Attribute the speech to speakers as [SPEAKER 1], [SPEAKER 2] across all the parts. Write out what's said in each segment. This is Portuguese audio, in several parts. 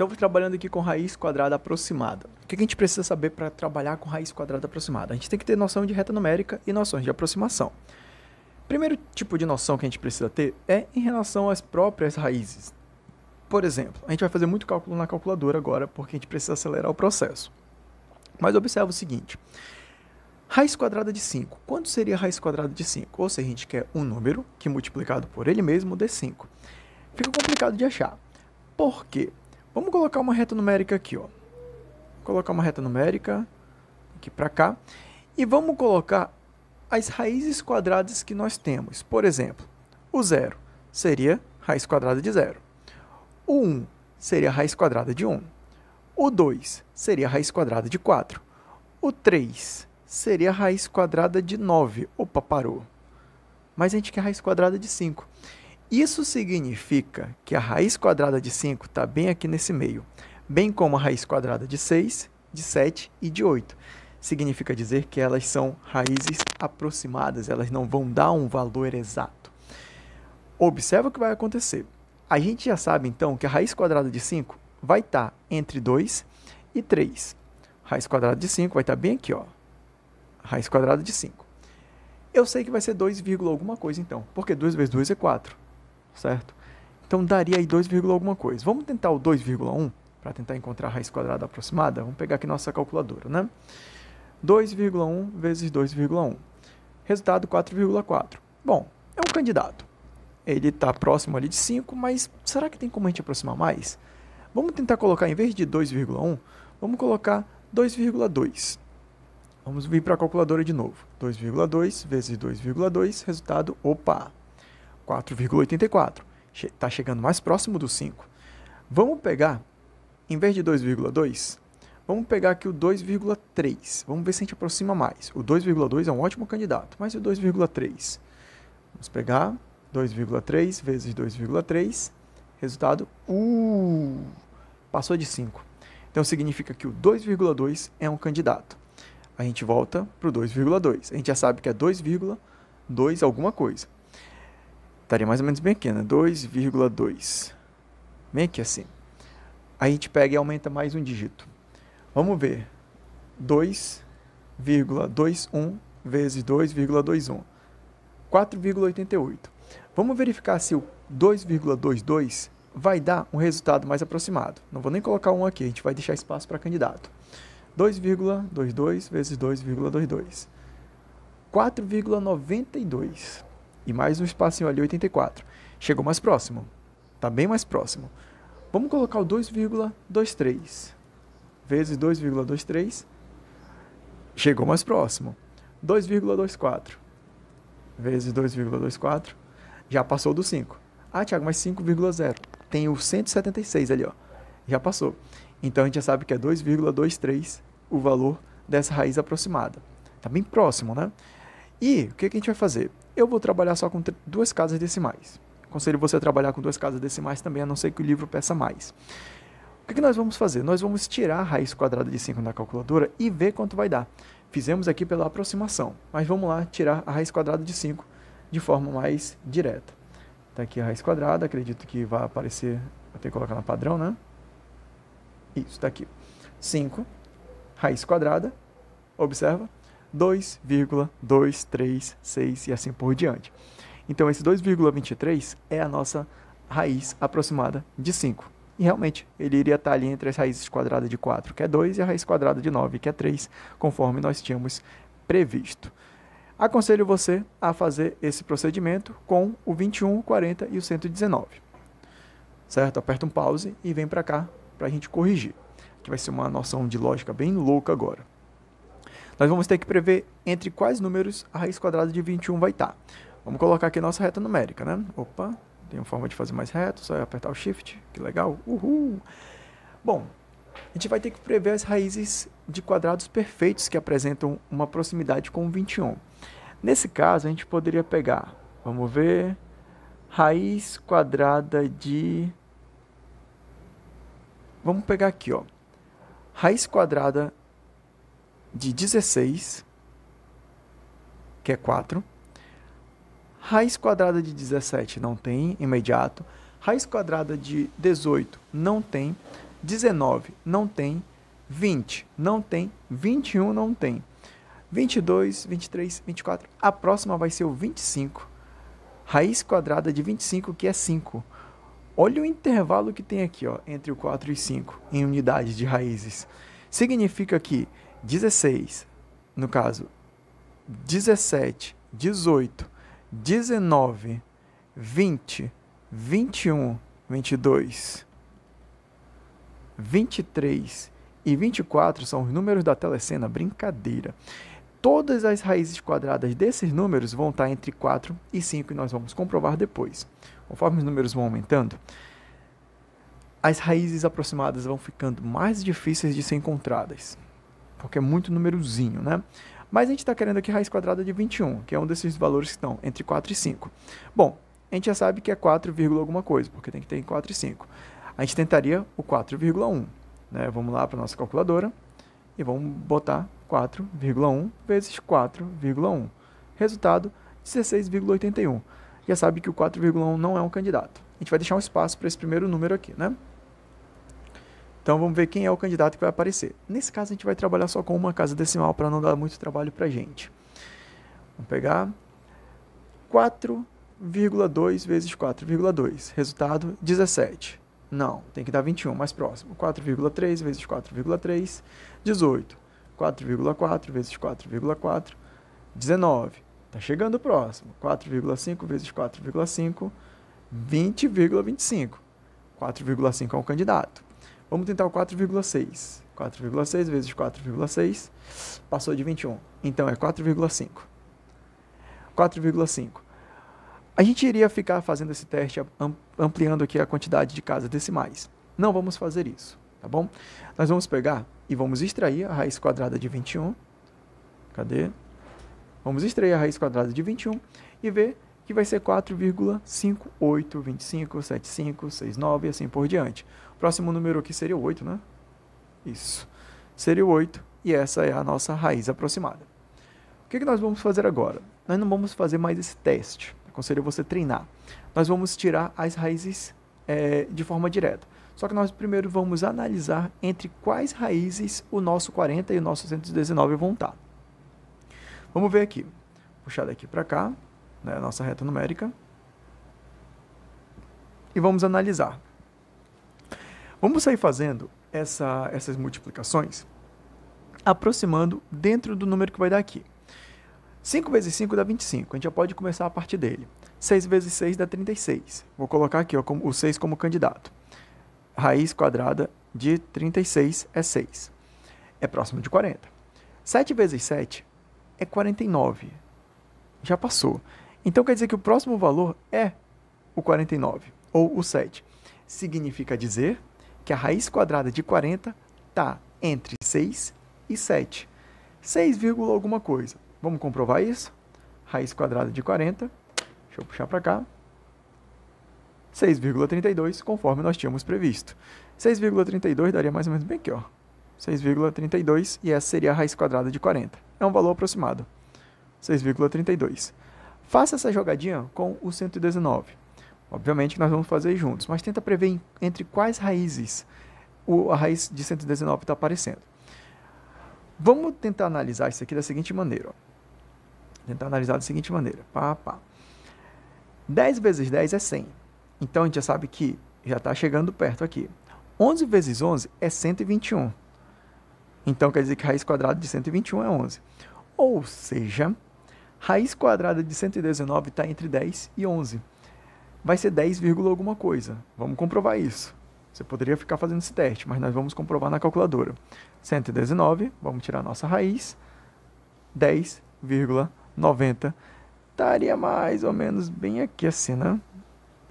[SPEAKER 1] Estamos trabalhando aqui com raiz quadrada aproximada. O que a gente precisa saber para trabalhar com raiz quadrada aproximada? A gente tem que ter noção de reta numérica e noções de aproximação. Primeiro tipo de noção que a gente precisa ter é em relação às próprias raízes. Por exemplo, a gente vai fazer muito cálculo na calculadora agora, porque a gente precisa acelerar o processo. Mas observa o seguinte: raiz quadrada de 5. Quanto seria raiz quadrada de 5? Ou seja, a gente quer um número que multiplicado por ele mesmo dê 5. Fica complicado de achar. Por quê? Vamos colocar uma reta numérica aqui, ó. Vou colocar uma reta numérica aqui para cá e vamos colocar as raízes quadradas que nós temos. Por exemplo, o zero seria raiz quadrada de zero. O 1 um seria raiz quadrada de 1. Um. O 2 seria raiz quadrada de 4. O 3 seria raiz quadrada de 9. Opa, parou. Mas a gente quer raiz quadrada de 5. Isso significa que a raiz quadrada de 5 está bem aqui nesse meio, bem como a raiz quadrada de 6, de 7 e de 8. Significa dizer que elas são raízes aproximadas, elas não vão dar um valor exato. Observa o que vai acontecer. A gente já sabe então que a raiz quadrada de 5 vai estar tá entre 2 e 3. Raiz quadrada de 5 vai estar tá bem aqui, ó. Raiz quadrada de 5. Eu sei que vai ser 2, alguma coisa então, porque 2 vezes 2 é 4 certo? Então daria aí 2, alguma coisa. Vamos tentar o 2,1 para tentar encontrar a raiz quadrada aproximada? Vamos pegar aqui nossa calculadora, né? 2,1 vezes 2,1. Resultado 4,4. Bom, é um candidato. Ele está próximo ali de 5, mas será que tem como a gente aproximar mais? Vamos tentar colocar, em vez de 2,1, vamos colocar 2,2. Vamos vir para a calculadora de novo. 2,2 vezes 2,2, resultado, opa, 4,84. Está chegando mais próximo do 5. Vamos pegar, em vez de 2,2, vamos pegar aqui o 2,3. Vamos ver se a gente aproxima mais. O 2,2 é um ótimo candidato, mas e o 2,3? Vamos pegar 2,3 vezes 2,3. Resultado, uh, passou de 5. Então significa que o 2,2 é um candidato. A gente volta para o 2,2. A gente já sabe que é 2,2 alguma coisa. Estaria mais ou menos bem aqui, né? 2,2. Bem aqui assim. Aí a gente pega e aumenta mais um dígito. Vamos ver. 2,21 vezes 2,21. 4,88. Vamos verificar se o 2,22 vai dar um resultado mais aproximado. Não vou nem colocar um aqui, a gente vai deixar espaço para candidato. 2,22 vezes 2,22. 4,92 e mais um espacinho ali, 84. Chegou mais próximo. Está bem mais próximo. Vamos colocar o 2,23 vezes 2,23. Chegou mais próximo. 2,24 vezes 2,24. Já passou do 5. Ah, Thiago, mas 5,0. Tem o 176 ali, ó. Já passou. Então a gente já sabe que é 2,23 o valor dessa raiz aproximada. Está bem próximo, né? E o que, que a gente vai fazer? eu vou trabalhar só com duas casas decimais. Aconselho você a trabalhar com duas casas decimais também, a não ser que o livro peça mais. O que, que nós vamos fazer? Nós vamos tirar a raiz quadrada de 5 na calculadora e ver quanto vai dar. Fizemos aqui pela aproximação, mas vamos lá tirar a raiz quadrada de 5 de forma mais direta. Está aqui a raiz quadrada, acredito que vai aparecer, vou ter que colocar na padrão, né? Isso, está aqui. 5, raiz quadrada, observa, 2,236 e assim por diante. Então, esse 2,23 é a nossa raiz aproximada de 5. E realmente, ele iria estar ali entre as raízes quadradas de 4, que é 2, e a raiz quadrada de 9, que é 3, conforme nós tínhamos previsto. Aconselho você a fazer esse procedimento com o 21, 40 e o 119. Certo? Aperta um pause e vem para cá para a gente corrigir. Que vai ser uma noção de lógica bem louca agora nós vamos ter que prever entre quais números a raiz quadrada de 21 vai estar. Tá. Vamos colocar aqui nossa reta numérica, né? Opa, tem uma forma de fazer mais reto, só apertar o Shift, que legal, uhul! Bom, a gente vai ter que prever as raízes de quadrados perfeitos que apresentam uma proximidade com 21. Nesse caso, a gente poderia pegar, vamos ver, raiz quadrada de... Vamos pegar aqui, ó. Raiz quadrada de 16, que é 4. Raiz quadrada de 17 não tem imediato. Raiz quadrada de 18 não tem. 19 não tem. 20 não tem. 21 não tem. 22, 23, 24. A próxima vai ser o 25. Raiz quadrada de 25, que é 5. Olha o intervalo que tem aqui ó, entre o 4 e 5 em unidades de raízes. Significa que 16, no caso, 17, 18, 19, 20, 21, 22, 23 e 24 são os números da telecena, brincadeira. Todas as raízes quadradas desses números vão estar entre 4 e 5 e nós vamos comprovar depois. Conforme os números vão aumentando, as raízes aproximadas vão ficando mais difíceis de ser encontradas porque é muito númerozinho, né? Mas a gente está querendo aqui raiz quadrada de 21, que é um desses valores que estão entre 4 e 5. Bom, a gente já sabe que é 4, alguma coisa, porque tem que ter 4 e 5. A gente tentaria o 4,1. Né? Vamos lá para a nossa calculadora e vamos botar 4,1 vezes 4,1. Resultado, 16,81. Já sabe que o 4,1 não é um candidato. A gente vai deixar um espaço para esse primeiro número aqui, né? Então vamos ver quem é o candidato que vai aparecer. Nesse caso a gente vai trabalhar só com uma casa decimal para não dar muito trabalho para a gente. Vamos pegar 4,2 vezes 4,2. Resultado 17. Não, tem que dar 21, mais próximo. 4,3 vezes 4,3, 18. 4,4 vezes 4,4, 19. Está chegando próximo. 4,5 vezes 4,5, 20,25. 4,5 é um candidato. Vamos tentar o 4,6. 4,6 vezes 4,6 passou de 21. Então é 4,5. 4,5. A gente iria ficar fazendo esse teste ampliando aqui a quantidade de casas decimais. Não vamos fazer isso, tá bom? Nós vamos pegar e vamos extrair a raiz quadrada de 21. Cadê? Vamos extrair a raiz quadrada de 21 e ver que vai ser 4,58257569 e assim por diante. Próximo número aqui seria o 8, né? Isso. Seria o 8 e essa é a nossa raiz aproximada. O que, que nós vamos fazer agora? Nós não vamos fazer mais esse teste. Aconselho você treinar. Nós vamos tirar as raízes é, de forma direta. Só que nós primeiro vamos analisar entre quais raízes o nosso 40 e o nosso 119 vão estar. Vamos ver aqui. Puxar daqui para cá, né, nossa reta numérica. E vamos analisar Vamos sair fazendo essa, essas multiplicações aproximando dentro do número que vai dar aqui. 5 vezes 5 dá 25, a gente já pode começar a partir dele. 6 vezes 6 dá 36. Vou colocar aqui ó, o 6 como candidato. Raiz quadrada de 36 é 6. É próximo de 40. 7 vezes 7 é 49. Já passou. Então quer dizer que o próximo valor é o 49, ou o 7. Significa dizer que a raiz quadrada de 40 está entre 6 e 7. 6, alguma coisa. Vamos comprovar isso? Raiz quadrada de 40, deixa eu puxar para cá, 6,32, conforme nós tínhamos previsto. 6,32 daria mais ou menos bem aqui, ó. 6,32 e essa seria a raiz quadrada de 40. É um valor aproximado. 6,32. Faça essa jogadinha com o 119. Obviamente que nós vamos fazer juntos, mas tenta prever entre quais raízes a raiz de 119 está aparecendo. Vamos tentar analisar isso aqui da seguinte maneira. Ó. Tentar analisar da seguinte maneira. Pá, pá. 10 vezes 10 é 100. Então a gente já sabe que já está chegando perto aqui. 11 vezes 11 é 121. Então quer dizer que raiz quadrada de 121 é 11. Ou seja, raiz quadrada de 119 está entre 10 e 11 vai ser 10, alguma coisa. Vamos comprovar isso. Você poderia ficar fazendo esse teste, mas nós vamos comprovar na calculadora. 119, vamos tirar a nossa raiz, 10,90. Estaria mais ou menos bem aqui assim, né?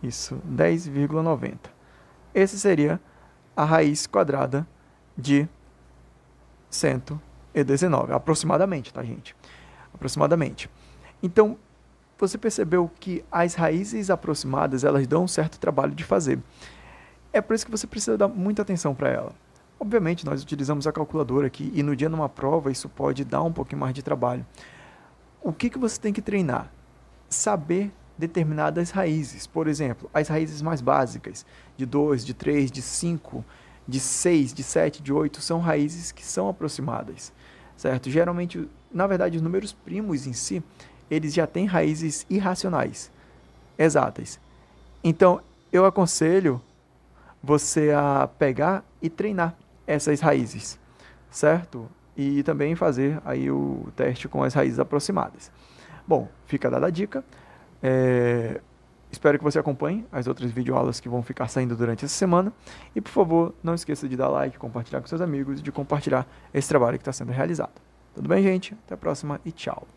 [SPEAKER 1] Isso, 10,90. Esse seria a raiz quadrada de 119, aproximadamente, tá, gente? Aproximadamente. Então, você percebeu que as raízes aproximadas elas dão um certo trabalho de fazer. É por isso que você precisa dar muita atenção para ela. Obviamente, nós utilizamos a calculadora aqui e no dia numa prova isso pode dar um pouquinho mais de trabalho. O que, que você tem que treinar? Saber determinadas raízes. Por exemplo, as raízes mais básicas, de 2, de 3, de 5, de 6, de 7, de 8, são raízes que são aproximadas, certo? Geralmente, na verdade, os números primos em si, eles já têm raízes irracionais, exatas. Então, eu aconselho você a pegar e treinar essas raízes, certo? E também fazer aí o teste com as raízes aproximadas. Bom, fica dada a dica. É... Espero que você acompanhe as outras videoaulas que vão ficar saindo durante essa semana. E, por favor, não esqueça de dar like, compartilhar com seus amigos e de compartilhar esse trabalho que está sendo realizado. Tudo bem, gente? Até a próxima e tchau!